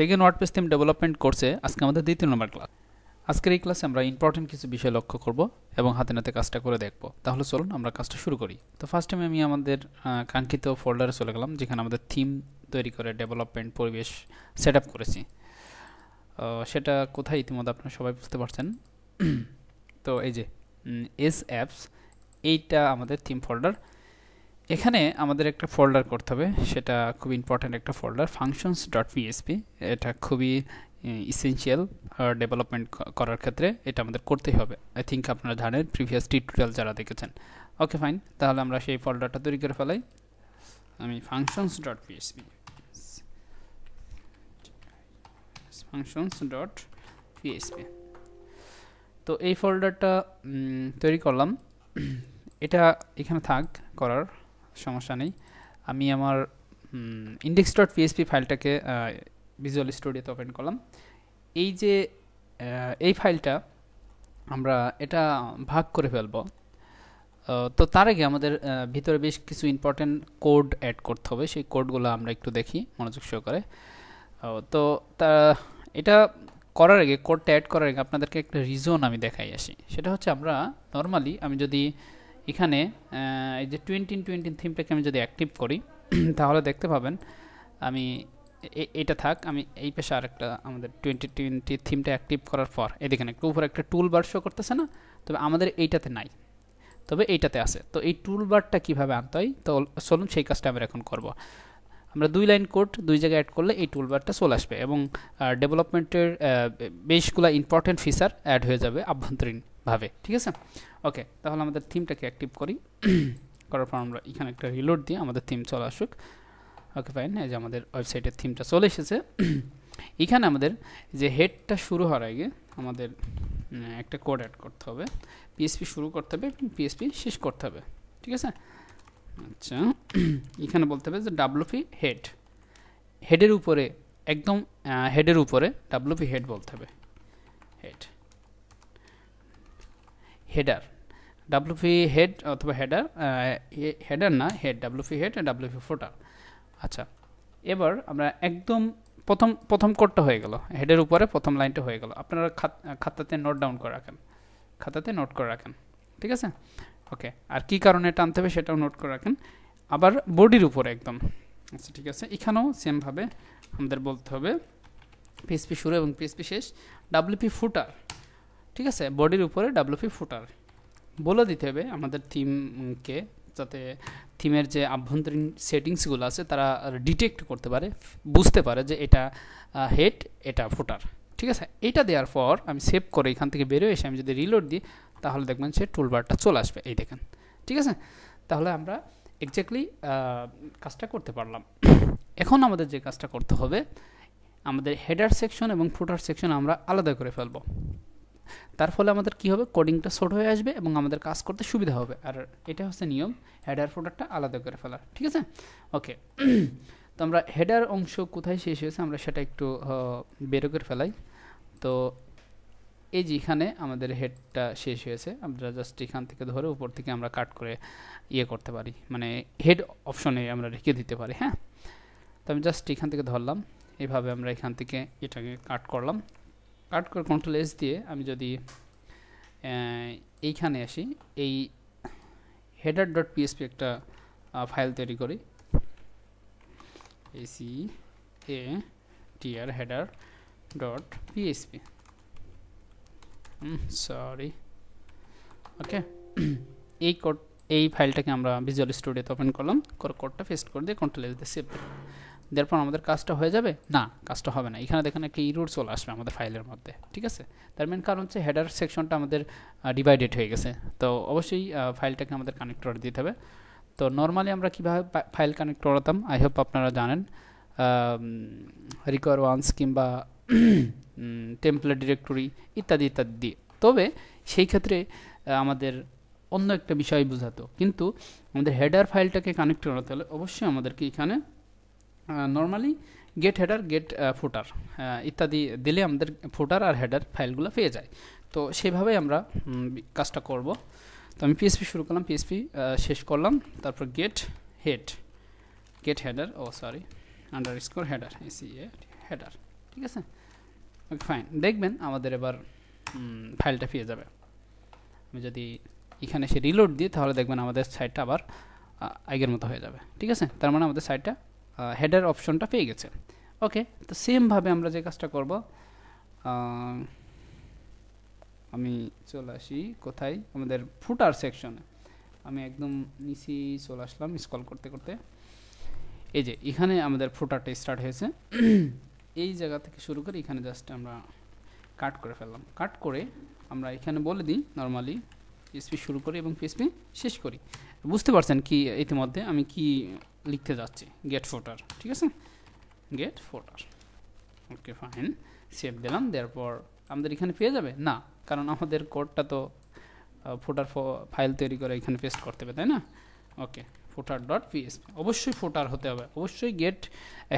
second pace theme development করছে আজকে আমাদের দ্বিতীয় নম্বর ক্লাস আজকের এই ক্লাসে আমরা ইম্পর্টেন্ট কিছু বিষয় লক্ষ্য করব এবং হাতে নাতে কাজটা করে দেখব তাহলে চলুন আমরা কাজটা শুরু করি তো ফার্স্ট টাইমে আমি আমাদের কাঙ্ক্ষিত ফোল্ডারে চলে গেলাম যেখানে আমাদের থিম তৈরি করে ডেভেলপমেন্ট পরিবেশ সেট আপ করেছি সেটা কোথায় ইতিমধ্যে আপনারা সবাই বুঝতে পারছেন তো এই যে এস অ্যাপস এইটা আমাদের থিম ফোল্ডার এখানে আমাদের একটা ফোল্ডার করতে হবে সেটা খুব ইম্পর্ট্যান্ট একটা ফোল্ডার ফাংশনস ডট পিএসপি এটা খুবই ইসেন্সিয়াল ডেভেলপমেন্ট করার ক্ষেত্রে এটা আমাদের করতেই হবে আই থিঙ্ক আপনারা জানেন প্রিভিয়াস টিউটোরিয়াল যারা দেখেছেন ওকে ফাইন তাহলে আমরা সেই ফোল্ডারটা তৈরি করে ফেলাই আমি functions dot PHP functions dot PHP তো এই ফোল্ডারটা তৈরি করলাম এটা এখানে থাক করার সমস্যা নেই আমি আমার ইন্ডেক্স ডট পিএসপি ফাইলটাকে ভিজুয়াল স্টুডিওতে ওপেন করলাম এই যে এই ফাইলটা আমরা এটা ভাগ করে ফেলব তো তার আগে আমাদের ভিতরে বেশ কিছু ইম্পর্টেন্ট কোড অ্যাড করতে হবে সেই কোডগুলো আমরা একটু দেখি মনোযোগ সহকারে তো তা এটা করার আগে কোডটা অ্যাড করার আগে আপনাদেরকে একটা রিজন আমি দেখাই আসি সেটা হচ্ছে আমরা নর্মালি আমি যদি এখানে এই যে টোয়েন্টিন টোয়েন্টিন থিমটাকে আমি যদি অ্যাক্টিভ করি তাহলে দেখতে পাবেন আমি এটা থাক আমি এই পেশা একটা আমাদের টোয়েন্টি টোয়েন্টি থিমটা অ্যাক্টিভ করার পর এদিকে একটু উপরে একটা টুল বার শো করতেছে না তবে আমাদের এইটাতে নাই তবে এইটাতে আছে তো এই টুল বারটা কীভাবে আনতে হয় তো চলুন সেই কাজটা আমরা এখন করব আমরা দুই লাইন কোড দুই জায়গায় অ্যাড করলে এই টুল বারটা চলে আসবে এবং ডেভেলপমেন্টের বেশগুলো ইম্পর্টেন্ট ফিচার অ্যাড হয়ে যাবে আভ্যন্তরীণ ভাবে ঠিক আছে ওকে তাহলে আমাদের থিমটাকে অ্যাক্টিভ করি করার পর আমরা এখানে একটা রিলোড দিয়ে আমাদের থিম চলে আসুক ওকে ফাইন এই যে আমাদের ওয়েবসাইটের থিমটা চলে এসেছে এখানে আমাদের যে হেডটা শুরু হওয়ার আগে আমাদের একটা কোড অ্যাড করতে হবে পিএসপি শুরু করতে হবে পিএসপি শেষ করতে হবে ঠিক আছে আচ্ছা এখানে বলতে হবে যে ডাব্লুপি হেড হেডের উপরে একদম হেডের উপরে ডাব্লুপি হেড বলতে হবে হেড হেডার ডাব্লুপি হেড অথবা হেডার হেডার না head WP head WP footer আচ্ছা এবার আমরা একদম প্রথম প্রথম কোডটা হয়ে গেল হেডের উপরে প্রথম লাইনটা হয়ে গেল আপনারা খাতাতে নোট ডাউন করে রাখেন খাতাতে নোট করে রাখেন ঠিক আছে ওকে আর কি কারণে টানতে হবে সেটাও নোট করে রাখেন আবার বডির উপরে একদম আচ্ছা ঠিক আছে এখানেও সেমভাবে আমাদের বলতে হবে পিএসপি শুরু এবং পিএসপি শেষ ডাব্লিউপি ফুটার ঠিক আছে বডির উপরে ডাব্লুপি ফুটার বলে দিতে হবে আমাদের থিমকে যাতে থিমের যে আভ্যন্তরীণ সেটিংসগুলো আছে তারা ডিটেক্ট করতে পারে বুঝতে পারে যে এটা হেড এটা ফুটার ঠিক আছে এটা দেওয়ার পর আমি সেভ করে এখান থেকে বেরোয় এসে আমি যদি রিলোড দিই তাহলে দেখবেন সে টুলবারটা চলে আসবে এই দেখেন ঠিক আছে তাহলে আমরা এক্স্যাক্টলি কাজটা করতে পারলাম এখন আমাদের যে কাজটা করতে হবে আমাদের হেডার সেকশন এবং ফুটার সেকশন আমরা আলাদা করে ফেলবো তার ফলে আমাদের কি হবে কোডিংটা শর্ট হয়ে আসবে এবং আমাদের কাজ করতে সুবিধা হবে আর এটা হচ্ছে নিয়ম হেডার ফোল্ডারটা আলাদা করে ফেলার ঠিক আছে ওকে তো আমরা হেডার অংশ কোথায় শেষ হয়েছে আমরা সেটা একটু বের করে ফেলাই তো এই যে এখানে আমাদের হেডটা শেষ হয়েছে আমরা জাস্ট এখান থেকে ধরে উপর থেকে আমরা কাট করে ইয়ে করতে পারি মানে হেড অপশনে আমরা রেখে দিতে পারি হ্যাঁ তো আমি জাস্ট এখান থেকে ধরলাম এভাবে আমরা এখান থেকে এটাকে কাট করলাম কাট করে কন্ট্রোল এস দিয়ে আমি যদি এইখানে আসি এই হেডার ডট পিএসপি একটা ফাইল তৈরি করি এসি এ টিআর header dot PHP sorry okay এই কোড এই ফাইলটাকে আমরা ভিজুয়াল স্টুডিওতে ওপেন করলাম কোডটা ফেস্ট করে দিয়ে কন্ট্রোল এস দিয়ে সেভ পর আমাদের কাজটা হয়ে যাবে না কাজটা হবে না এখানে দেখেন একটা ইরোর চলে আসবে আমাদের ফাইলের মধ্যে ঠিক আছে তার মেন কারণ হচ্ছে হেডার সেকশনটা আমাদের ডিভাইডেড হয়ে গেছে তো অবশ্যই ফাইলটাকে আমাদের কানেক্টর দিতে হবে তো নর্মালি আমরা কীভাবে ফাইল কানেক্ট করাতাম আই হোপ আপনারা জানেন রিকোয়ার ওয়ান্স কিংবা টেম্পলেট ডিরেক্টরি ইত্যাদি ইত্যাদি দিয়ে তবে সেই ক্ষেত্রে আমাদের অন্য একটা বিষয় বোঝাতো কিন্তু আমাদের হেডার ফাইলটাকে কানেক্ট করাতে হলে অবশ্যই আমাদেরকে এখানে normally get header get footer ইত্যাদি দিলে আমাদের ফুটার আর হেডার ফাইলগুলো পেয়ে যায় তো সেভাবেই আমরা কাজটা করব তো আমি পিএসপি শুরু করলাম পিএসপি শেষ করলাম তারপর গেট হেড গেট হেডার ও সরি আন্ডার স্কোর হেডার এসি হেডার ঠিক আছে ওকে ফাইন দেখবেন আমাদের এবার ফাইলটা পেয়ে যাবে আমি যদি এখানে সে রিলোড দিই তাহলে দেখবেন আমাদের সাইটটা আবার আগের মতো হয়ে যাবে ঠিক আছে তার মানে আমাদের সাইটটা হেডার অপশনটা পেয়ে গেছে ওকে তো সেমভাবে আমরা যে কাজটা করব আমি চলে আসি কোথায় আমাদের ফুটার সেকশনে আমি একদম নিচে চলে আসলাম স্কল করতে করতে এই যে এখানে আমাদের ফুটারটা স্টার্ট হয়েছে এই জায়গা থেকে শুরু করে এখানে জাস্ট আমরা কাট করে ফেললাম কাট করে আমরা এখানে বলে দিই নর্মালি পিএসপি শুরু করি এবং পিএসপি শেষ করি বুঝতে পারছেন কি ইতিমধ্যে আমি কি লিখতে যাচ্ছি গেট ফোটার ঠিক আছে গেট ফোটার ওকে ফাইন সেভ দিলাম দেওয়ার পর আমাদের এখানে পেয়ে যাবে না কারণ আমাদের কোডটা তো ফোটার ফাইল তৈরি করে এখানে পেস্ট করতে হবে তাই না ওকে ফোটার ডট পিএসপি অবশ্যই ফোটার হতে হবে অবশ্যই গেট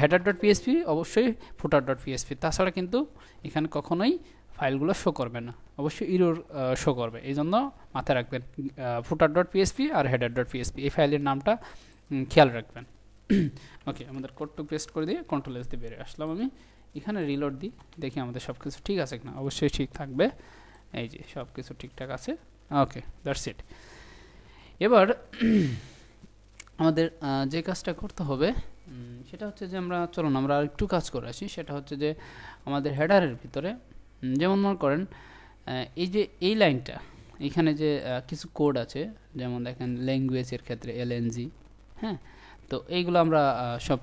হেডার ডট পিএসপি অবশ্যই ফোটার ডট পিএসপি তাছাড়া কিন্তু এখানে কখনোই ফাইলগুলো শো করবে না অবশ্যই ইরোর শো করবে এই জন্য মাথায় রাখবেন ফোটার ডট পিএসপি আর হেডার ডট পিএসপি এই ফাইলের নামটা খেয়াল রাখবেন ওকে আমাদের কোডটু পেস্ট করে দিয়ে কন্ট্রোল এস দিয়ে বেরিয়ে আসলাম আমি এখানে রিলোড দিই দেখি আমাদের সব কিছু ঠিক আছে কিনা অবশ্যই ঠিক থাকবে এই যে সব কিছু ঠিকঠাক আছে ওকে দ্যাটস ইট এবার আমাদের যে কাজটা করতে হবে সেটা হচ্ছে যে আমরা চলুন আমরা আর একটু কাজ করে আসি সেটা হচ্ছে যে আমাদের হেডারের ভিতরে যেমন মনে করেন এই যে এই লাইনটা এখানে যে কিছু কোড আছে যেমন দেখেন ল্যাঙ্গুয়েজের ক্ষেত্রে এলএনজি হ্যাঁ তো এইগুলো আমরা সব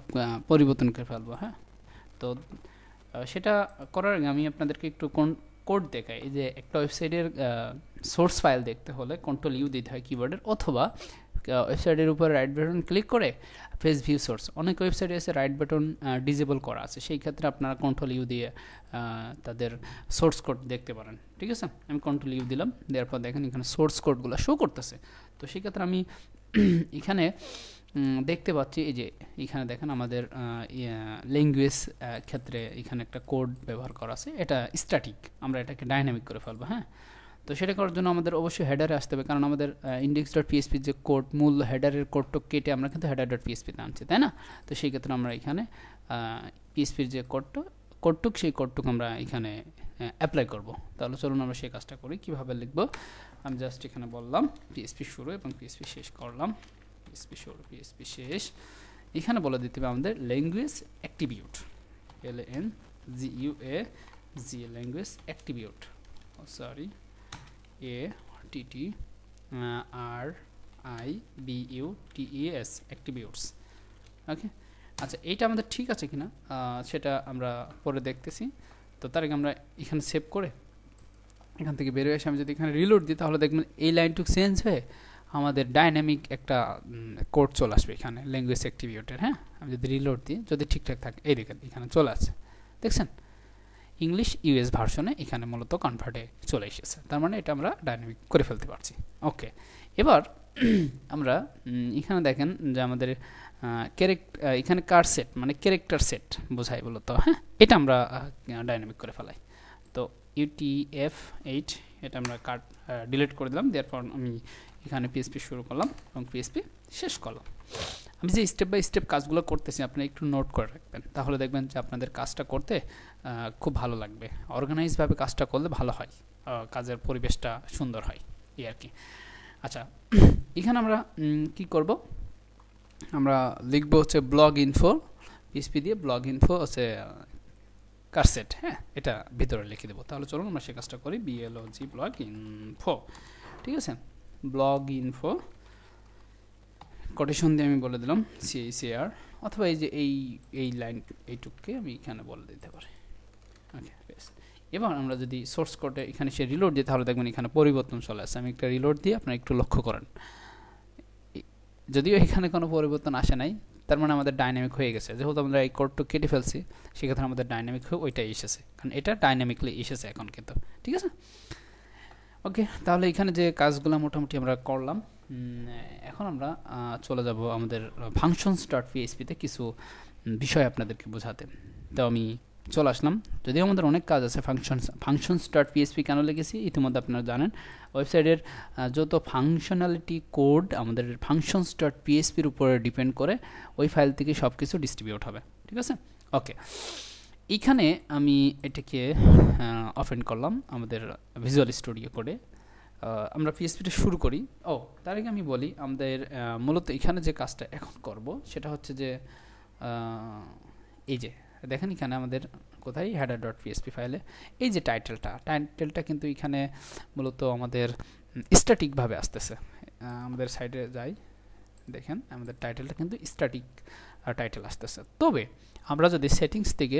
পরিবর্তন করে ফেলবো হ্যাঁ তো সেটা করার আগে আমি আপনাদেরকে একটু কোন কোড দেখাই যে একটা ওয়েবসাইটের সোর্স ফাইল দেখতে হলে কন্ট্রোল ইউ দিতে হয় কিবোর্ডের অথবা ওয়েবসাইটের উপর রাইট বাটন ক্লিক করে ফেস ভিউ সোর্স অনেক ওয়েবসাইটে এসে রাইট বাটন ডিজেবল করা আছে সেই ক্ষেত্রে আপনারা কন্ট্রোল ইউ দিয়ে তাদের সোর্স কোড দেখতে পারেন ঠিক আছে আমি কন্ট্রোল ইউ দিলাম দেওয়ার পর দেখেন এখানে সোর্স কোডগুলো শো করতেছে তো সেই ক্ষেত্রে আমি এখানে দেখতে পাচ্ছি এই যে এখানে দেখেন আমাদের ল্যাঙ্গুয়েজ ক্ষেত্রে এখানে একটা কোড ব্যবহার করা আছে এটা স্ট্যাটিক আমরা এটাকে ডাইনামিক করে ফেলবো হ্যাঁ তো সেটা করার জন্য আমাদের অবশ্যই হেডারে আসতে হবে কারণ আমাদের ইন্ডেক্স ডট পিএসপির যে কোড মূল হেডারের কোডটা কেটে আমরা কিন্তু হেডার ডট পিএসপিতে আনছি তাই না তো সেই ক্ষেত্রে আমরা এখানে পিএসপির যে কোডটা কোডটুক সেই কোডটুক আমরা এখানে অ্যাপ্লাই করব তাহলে চলুন আমরা সেই কাজটা করি কিভাবে লিখব আমি জাস্ট এখানে বললাম পিএসপি শুরু এবং পিএসপি শেষ করলাম স্পেশাল পিএসপি শেষ এখানে বলে দিতে হবে আমাদের language অ্যাক্টিভিউট L N G U A G language অ্যাক্টিভিউট sorry A T T R I B U T E S অ্যাক্টিভিউটস ওকে আচ্ছা এইটা আমাদের ঠিক আছে কিনা সেটা আমরা পরে দেখতেছি তো তার আগে আমরা এখানে সেভ করে এখান থেকে বেরোয় আসে আমি যদি এখানে রিলোড দিই তাহলে দেখবেন এই লাইনটুকু চেঞ্জ হয়ে আমাদের ডাইনামিক একটা কোড চলে আসবে এখানে ল্যাঙ্গুয়েজ অ্যাক্টিভিউটের হ্যাঁ আমি যদি রিলোড দিই যদি ঠিকঠাক থাকে এই দেখেন এখানে চলে আসে দেখছেন ইংলিশ ইউএস ভার্সনে এখানে মূলত কনভার্টে চলে এসেছে তার মানে এটা আমরা ডাইনামিক করে ফেলতে পারছি ওকে এবার আমরা এখানে দেখেন যে আমাদের ক্যারেক্ট এখানে কার সেট মানে ক্যারেক্টার সেট বোঝাই বলতো হ্যাঁ এটা আমরা ডাইনামিক করে ফেলাই তো ইউটিএফ এইট এটা আমরা কার্ড ডিলিট করে দিলাম দেওয়ার পর আমি এখানে পিএসপি শুরু করলাম এবং পিএসপি শেষ করলাম আমি যে স্টেপ বাই স্টেপ কাজগুলো করতেছি আপনি একটু নোট করে রাখবেন তাহলে দেখবেন যে আপনাদের কাজটা করতে খুব ভালো লাগবে অর্গানাইজভাবে কাজটা করলে ভালো হয় কাজের পরিবেশটা সুন্দর হয় এই আর কি আচ্ছা এখানে আমরা কি করব আমরা লিখব হচ্ছে ব্লগ ইনফো পিএসপি দিয়ে ব্লগ ইনফো হচ্ছে কারসেট হ্যাঁ এটা ভিতরে লিখে দেবো তাহলে চলুন আমরা সে কাজটা করি বিএলও জি ব্লগ ইনফো ঠিক আছে ব্লগ ইনফো কোটেশন দিয়ে আমি বলে দিলাম সিএসিআর অথবা এই যে এই এই লাইন এইটুককে আমি এখানে বলে দিতে পারি ওকে এবার আমরা যদি সোর্স কোডে এখানে সে রিলোড দিই তাহলে দেখবেন এখানে পরিবর্তন চলে আসে আমি একটা রিলোড দিয়ে আপনারা একটু লক্ষ্য করেন যদিও এখানে কোনো পরিবর্তন আসে নাই তার মানে আমাদের ডাইনামিক হয়ে গেছে যেহেতু আমরা এই কোডটু কেটে ফেলছি সেক্ষেত্রে আমাদের ডাইনামিক হয়ে ওইটাই এসেছে কারণ এটা ডাইনামিকলি এসেছে এখন কিন্তু ঠিক আছে ওকে তাহলে এখানে যে কাজগুলো মোটামুটি আমরা করলাম এখন আমরা চলে যাব আমাদের ফাংশন স্টার্ট পিএসপিতে কিছু বিষয় আপনাদেরকে বোঝাতে তো আমি চলে আসলাম যদিও আমাদের অনেক কাজ আছে ফাংশন ফাংশন স্টার্ট পিএসপি কেন লিখেছি ইতিমধ্যে আপনারা জানেন ওয়েবসাইটের যত ফাংশনালিটি কোড আমাদের ফাংশন স্টার্ট পিএসপির উপরে ডিপেন্ড করে ওই ফাইল থেকে সব কিছু ডিস্ট্রিবিউট হবে ঠিক আছে ওকে এইখানে আমি এটাকে অফেন্ড করলাম আমাদের ভিজুয়াল স্টুডিও করে আমরা পিএসপিটা শুরু করি ও তার আগে আমি বলি আমাদের মূলত এখানে যে কাজটা এখন করব সেটা হচ্ছে যে এই যে দেখেন এখানে আমাদের কোথায় হ্যাডার ডট পিএসপি ফাইলে এই যে টাইটেলটা টাইটেলটা কিন্তু এখানে মূলত আমাদের স্ট্যাটিকভাবে আসতেছে আমাদের সাইডে যাই দেখেন আমাদের টাইটেলটা কিন্তু স্ট্যাটিক টাইটেল আসতেছে তবে আমরা যদি সেটিংস থেকে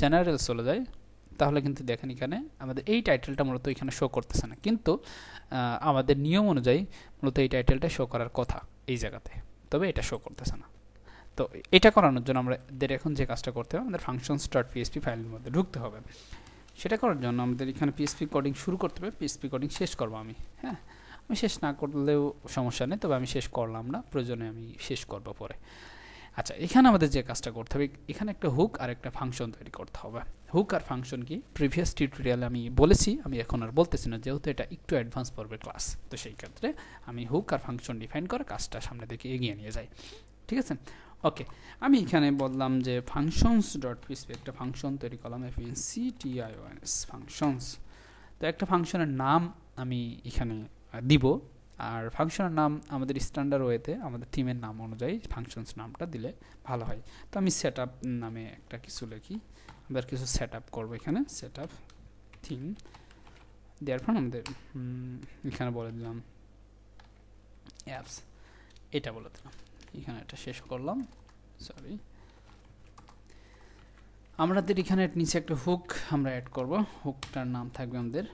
জেনারেল চলে যাই তাহলে কিন্তু দেখেন এখানে আমাদের এই টাইটেলটা মূলত এখানে শো করতেছে না কিন্তু আমাদের নিয়ম অনুযায়ী মূলত এই টাইটেলটা শো করার কথা এই জায়গাতে তবে এটা শো করতেছে না তো এটা করানোর জন্য আমাদের এখন যে কাজটা করতে হবে আমাদের ফাংশনস ডট পিএসপি ফাইলের মধ্যে ঢুকতে হবে সেটা করার জন্য আমাদের এখানে পিএসপি কোডিং শুরু করতে হবে পিএসপি কোডিং শেষ করবো আমি হ্যাঁ আমি শেষ না করলেও সমস্যা নেই তবে আমি শেষ করলাম না প্রয়োজনে আমি শেষ করব পরে আচ্ছা এখানে আমাদের যে কাজটা করতে হবে এখানে একটা হুক আর একটা ফাংশন তৈরি করতে হবে হুক আর ফাংশন কি প্রিভিয়াস টিউটোরিয়ালে আমি বলেছি আমি এখন আর বলতেছি না যেহেতু এটা একটু অ্যাডভান্স পড়বে ক্লাস তো সেই ক্ষেত্রে আমি হুক আর ফাংশন ডিফাইন করে কাজটা সামনে দিকে এগিয়ে নিয়ে যাই ঠিক আছে ওকে আমি এখানে বললাম যে ফাংশনস ডট পিসপি একটা ফাংশন তৈরি করলাম F in C T I functions তো একটা ফাংশনের নাম আমি এখানে দিব আর ফাংশনের নাম আমাদের স্ট্যান্ডার্ড ওয়েতে আমাদের থিমের নাম অনুযায়ী ফাংশনস নামটা দিলে ভালো হয় তো আমি সেট নামে একটা কিছু লিখি আবার কিছু সেট আপ করবো এখানে সেট আপ থিম দেওয়ার পর আমাদের এখানে বলে দিলাম অ্যাপস এটা বলে দিলাম এখানে এটা শেষ করলাম সরি আমাদের এখানে নিচে একটা হুক আমরা অ্যাড করব হুকটার নাম থাকবে আমাদের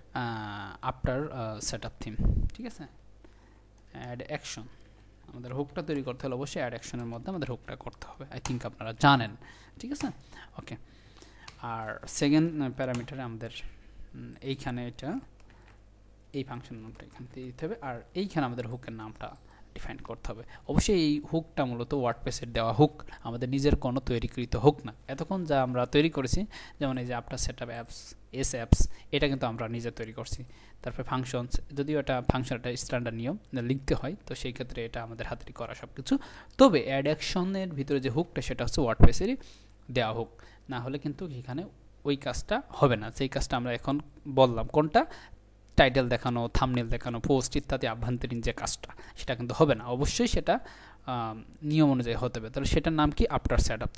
আফটার সেট আপ থিম ঠিক আছে অ্যাড অ্যাকশন আমাদের হুকটা তৈরি করতে হলে অবশ্যই অ্যাড অ্যাকশনের মধ্যে আমাদের হুকটা করতে হবে আই থিঙ্ক আপনারা জানেন ঠিক আছে ওকে আর সেকেন্ড প্যারামিটারে আমাদের এইখানে এটা এই ফাংশন নামটা এখানে দিতে হবে আর এইখানে আমাদের হুকের নামটা ডিফাইন করতে হবে অবশ্যই এই হুকটা মূলত ওয়ার্ডপ্রেসের দেওয়া হুক আমাদের নিজের কোনো তৈরিকৃত হুক না এতক্ষণ যা আমরা তৈরি করেছি যেমন এই যে আপটা set up apps S apps এটা কিন্তু আমরা নিজে তৈরি করছি তারপরে ফাংশনস যদিও এটা ফাংশন একটা স্ট্যান্ডার্ড নিয়ম লিখতে হয় তো সেই ক্ষেত্রে এটা আমাদের হাতেরই করা সব কিছু তবে অ্যাড অ্যাকশনের ভিতরে যে হুকটা সেটা হচ্ছে ওয়ার্ড ওয়ার্ডপ্রেসেরই দেওয়া হুক না হলে কিন্তু এখানে ওই কাজটা হবে না সেই কাজটা আমরা এখন বললাম কোনটা টাইটেল দেখানো থামনেল দেখানো পোস্ট ইত্যাদি আভ্যন্তরীণ যে কাজটা সেটা কিন্তু হবে না অবশ্যই সেটা নিয়ম অনুযায়ী হতে হবে তাহলে সেটার নাম কি আফটার স্যাট আপ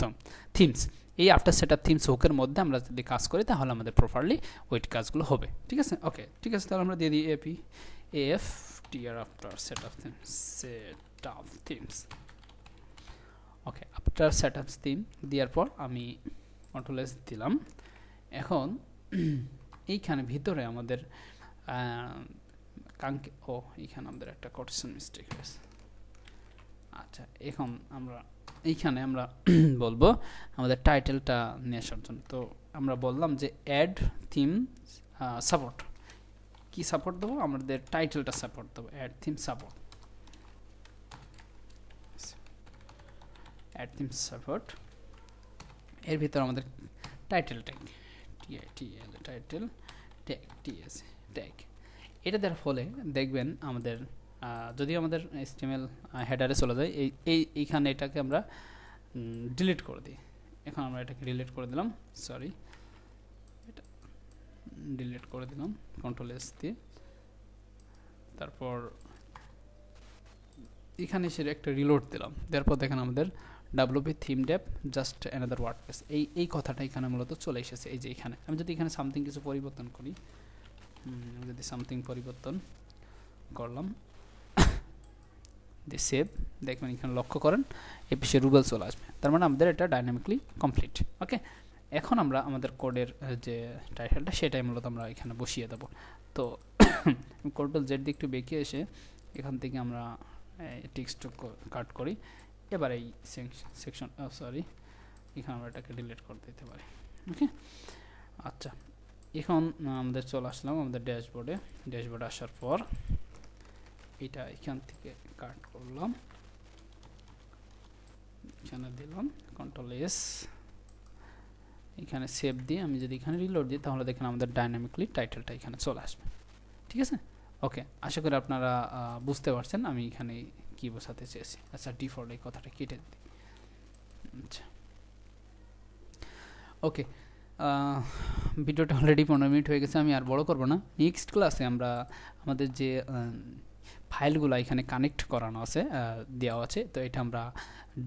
থিমস এই আফটার সেট আপ থিম সোকের মধ্যে আমরা যদি কাজ করি তাহলে আমাদের প্রপারলি ওয়েট কাজগুলো হবে ঠিক আছে ওকে ঠিক আছে তাহলে আমরা দিয়ে দিই A P F T R after set up theme set up themes okay after set up theme দেওয়ার পর আমি কন্ট্রোলেস দিলাম এখন এইখানে ভিতরে আমাদের কাঙ্কে ও এইখানে আমাদের একটা কোটেশন মিস্টেক হয়েছে আচ্ছা এখন আমরা এইখানে আমরা বলবো আমাদের টাইটেলটা নিয়ে আসার জন্য তো আমরা বললাম যে অ্যাড থিম সাপোর্ট কি সাপোর্ট দেবো আমাদের টাইটেলটা সাপোর্ট দেবো add theme support add theme support এর ভিতর আমাদের title tag T L title tag T S tag এটা দেওয়ার ফলে দেখবেন আমাদের যদি আমাদের এসটিএমএল হেডারে চলে যায় এই এই এইখানে এটাকে আমরা ডিলিট করে দিই এখন আমরা এটাকে ডিলিট করে দিলাম সরি এটা ডিলিট করে দিলাম কন্ট্রোল এস দিয়ে তারপর এখানে এসে একটা রিলোড দিলাম তারপর দেখেন আমাদের ডাব্লুপি থিম ড্যাপ জাস্ট অ্যানাদার ওয়ার্ডপ্রেস এই এই কথাটা এখানে মূলত চলে এসেছে এই যে এখানে আমি যদি এখানে সামথিং কিছু পরিবর্তন করি আমি যদি সামথিং পরিবর্তন করলাম দিয়ে সেভ দেখবেন এখানে লক্ষ্য করেন এ পিছিয়ে রুবেল চলে আসবে তার মানে আমাদের এটা ডাইনামিকলি কমপ্লিট ওকে এখন আমরা আমাদের কোডের যে টাইটেলটা সেটাই মূলত আমরা এখানে বসিয়ে দেবো তো কোডটা জেড দিয়ে একটু বেঁকিয়ে এসে এখান থেকে আমরা টিক্সট কাট করি এবার এই সেকশন সরি oh, এখানে আমরা এটাকে ডিলিট করে দিতে পারি ওকে আচ্ছা এখন আমাদের চলে আসলাম আমাদের ড্যাশবোর্ডে ড্যাশবোর্ডে আসার পর এটা এখান থেকে কাট করলাম এখানে দিলাম কন্ট্রোল এস এখানে সেভ দিয়ে আমি যদি এখানে রিলোড দিই তাহলে দেখেন আমাদের ডাইনামিকলি টাইটেলটা এখানে চলে আসবে ঠিক আছে ওকে আশা করি আপনারা বুঝতে পারছেন আমি এখানে কি বোঝাতে চেয়েছি আচ্ছা ডিফল্ট এই কথাটা কেটে দিই আচ্ছা ওকে ভিডিওটা অলরেডি পনেরো মিনিট হয়ে গেছে আমি আর বড় করব না নেক্সট ক্লাসে আমরা আমাদের যে ফাইলগুলো এখানে কানেক্ট করানো আছে দেওয়া আছে তো এটা আমরা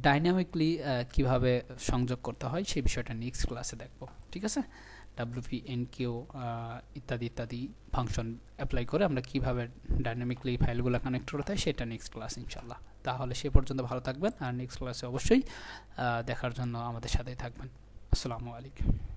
ডাইনামিকলি কিভাবে সংযোগ করতে হয় সেই বিষয়টা নেক্সট ক্লাসে দেখব ঠিক আছে পি এন কিউ ইত্যাদি ইত্যাদি ফাংশন অ্যাপ্লাই করে আমরা কিভাবে ডাইনামিকলি ফাইলগুলো কানেক্ট করতে হয় সেটা নেক্সট ক্লাস ইনশাল্লাহ তাহলে সে পর্যন্ত ভালো থাকবেন আর নেক্সট ক্লাসে অবশ্যই দেখার জন্য আমাদের সাথেই থাকবেন আসসালামু আলাইকুম